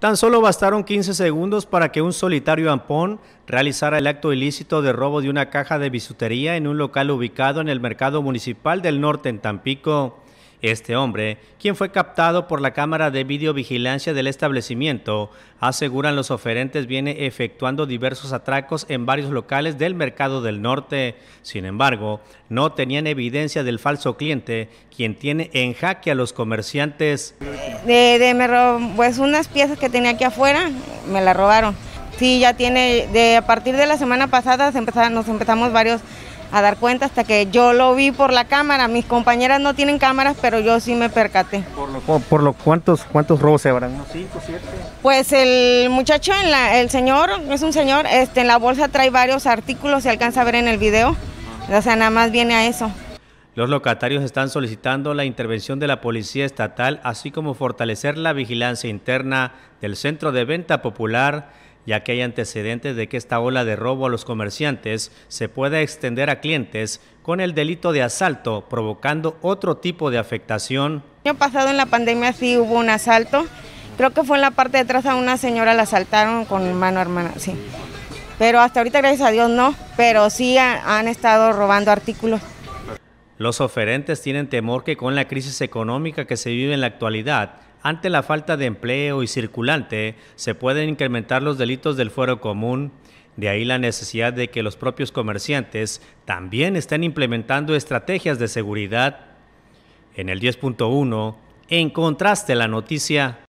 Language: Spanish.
Tan solo bastaron 15 segundos para que un solitario ampón realizara el acto ilícito de robo de una caja de bisutería en un local ubicado en el mercado municipal del norte en Tampico. Este hombre, quien fue captado por la cámara de videovigilancia del establecimiento, aseguran los oferentes viene efectuando diversos atracos en varios locales del mercado del norte. Sin embargo, no tenían evidencia del falso cliente, quien tiene en jaque a los comerciantes. De, de me pues unas piezas que tenía aquí afuera, me las robaron. Sí, ya tiene, de a partir de la semana pasada nos empezamos varios a dar cuenta hasta que yo lo vi por la cámara. Mis compañeras no tienen cámaras, pero yo sí me percaté. ¿Por lo, por, cuántos robos se habrán? ¿Unos cinco, siete? Pues el muchacho, en la, el señor, es un señor, este, en la bolsa trae varios artículos, se alcanza a ver en el video. O sea, nada más viene a eso. Los locatarios están solicitando la intervención de la Policía Estatal, así como fortalecer la vigilancia interna del Centro de Venta Popular ya que hay antecedentes de que esta ola de robo a los comerciantes se pueda extender a clientes con el delito de asalto, provocando otro tipo de afectación. El año pasado en la pandemia sí hubo un asalto, creo que fue en la parte de atrás a una señora la asaltaron con mano hermana, sí. Pero hasta ahorita gracias a Dios no, pero sí han estado robando artículos. Los oferentes tienen temor que con la crisis económica que se vive en la actualidad, ante la falta de empleo y circulante, se pueden incrementar los delitos del fuero común. De ahí la necesidad de que los propios comerciantes también estén implementando estrategias de seguridad. En el 10.1, en contraste la noticia,